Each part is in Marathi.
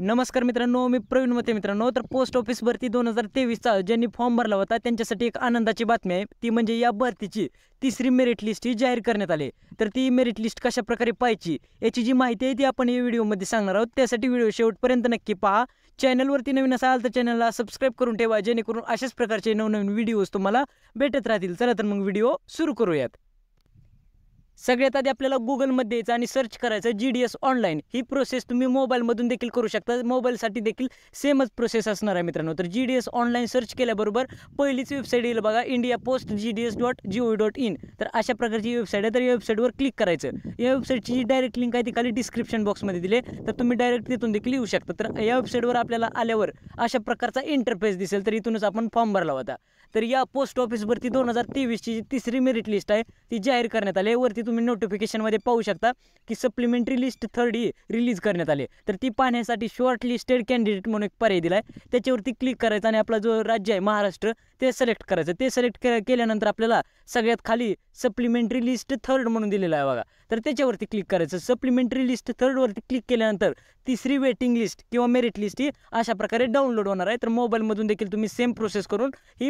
नमस्कार मित्रांनो मी प्रवीण मते मित्रांनो तर पोस्ट ऑफिस भरती दोन हजार तेवीसचा ज्यांनी फॉर्म भरला होता त्यांच्यासाठी एक आनंदाची बातमी आहे ती म्हणजे या भरतीची तिसरी मेरिट लिस्ट ही जाहीर करण्यात आली तर ती मेरिट लिस्ट कशा प्रकारे याची जी माहिती आहे ती आपण या व्हिडिओमध्ये सांगणार आहोत त्यासाठी व्हिडिओ शेवटपर्यंत नक्की पहा चॅनलवरती नवीन असाल तर चॅनलला सबस्क्राईब करून ठेवा जेणेकरून अशाच प्रकारचे नवनवीन व्हिडिओज तुम्हाला भेटत राहतील चला तर मग व्हिडिओ सुरू करूयात सगळ्यात आधी आपल्याला गुगलमध्ये यायचं आणि सर्च करायचं जी डी एस ऑनलाईन ही प्रोसेस तुम्ही मोबाईलमधून देखील करू शकता मोबाईलसाठी देखील सेमच प्रोसेस असणार आहे मित्रांनो तर G D S online search केल्याबरोबर पहिलीच वेबसाईट येईल बघा India post G D S dot G O dot in तर अशा प्रकारची वेबसाईट आहे तर या वेबसाईटवर क्लिक करायचं या वेबसाईटची जी डायरेक्ट लिंक आहे ती खाली डिस्क्रिप्शन बॉक्समध्ये दिले तर तुम्ही डायरेक्ट तिथून देखील येऊ शकता तर या वेबसाईटवर आपल्याला आल्यावर अशा प्रकारचा इंटरफेस दिसेल तर इथूनच आपण फॉर्म भरला होता तर या पोस्ट ऑफिसवरती दोन हजार तेवीसची जी तिसरी मेरिट लिस्ट आहे ती जाहीर करण्यात आली आहे वरती तुम्ही नोटिफिकेशनमध्ये पाहू शकता की सप्लिमेंटरी लिस्ट थर्ड ही रिलीज करण्यात आली तर ती पाहण्यासाठी शॉर्ट लिस्टेड कॅन्डिडेट म्हणून एक पर्याय दिला आहे त्याच्यावरती क्लिक करायचं आणि आपला जो राज्य आहे महाराष्ट्र ते सिलेक्ट करायचं ते सिलेक्ट केल्यानंतर आपल्याला सगळ्यात खाली सप्लिमेंटरी लिस्ट थर्ड म्हणून दिलेला आहे बघा तर त्याच्यावरती क्लिक करायचं सप्लिमेंटरी लिस्ट थर्डवरती क्लिक केल्यानंतर तिसरी वेटिंग लिस्ट किंवा मेरिट लिस्ट ही अशा प्रकारे डाउनलोड होणार आहे तर मोबाईलमधून देखील तुम्ही सेम प्रोसेस करून ही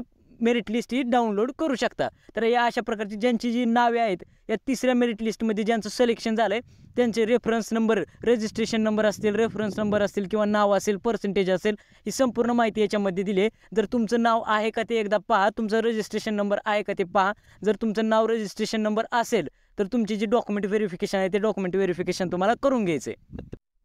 मेरिट लिस्ट ही डाउनलोड करू शकता तर या अशा प्रकारची ज्यांची जी नावे आहेत या तिसऱ्या मेरिट लिस्टमध्ये ज्यांचं सिलेक्शन झालं आहे त्यांचे रेफरन्स नंबर रजिस्ट्रेशन नंबर असतील रेफरन्स नंबर असतील किंवा नाव असेल पर्सेंटेज असेल ही संपूर्ण माहिती याच्यामध्ये दिली आहे जर तुमचं नाव आहे का ते एकदा पहा तुमचं रजिस्ट्रेशन नंबर आहे का ते पहा जर तुमचं नाव रजिस्ट्रेशन नंबर असेल तर तुमची जी डॉक्युमेंट व्हेरिफिकेशन आहे ते डॉक्युमेंट व्हेरिफिकेशन तुम्हाला करून घ्यायचे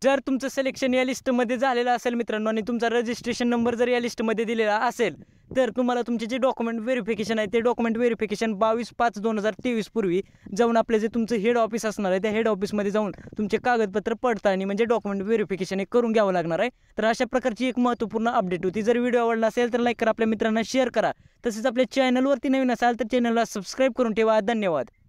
जर तुमचं सिलेक्शन या लिस्टमध्ये झालेलं असेल मित्रांनो आणि तुमचा रजिस्ट्रेशन नंबर जर या लिस्टमध्ये दिलेला असेल तर तुम्हाला तुमचे जे डॉक्युमेंट व्हेरिफिकेशन आहे ते डॉक्युमेंट व्हेरिफिकेशन बावीस पाच दोन हजार पूर्वी जाऊन आपलं जे तुमचं हेड ऑफिस असणार आहे त्या हेड ऑफिसमध्ये जाऊन तुमचे कागदपत्र पडताळणी म्हणजे डॉक्युमेंट व्हेरिफिकेशन हे करून घ्यावं लागणार आहे तर अशा प्रकारची एक महत्त्वपूर्ण अपडेट होती जर व्हिडिओ आवडला असेल तर लाईक करा आपल्या मित्रांना शेअर करा तसेच आपल्या चॅनलवरती नवीन असाल तर चॅनलला सबस्क्राईब करून ठेवा धन्यवाद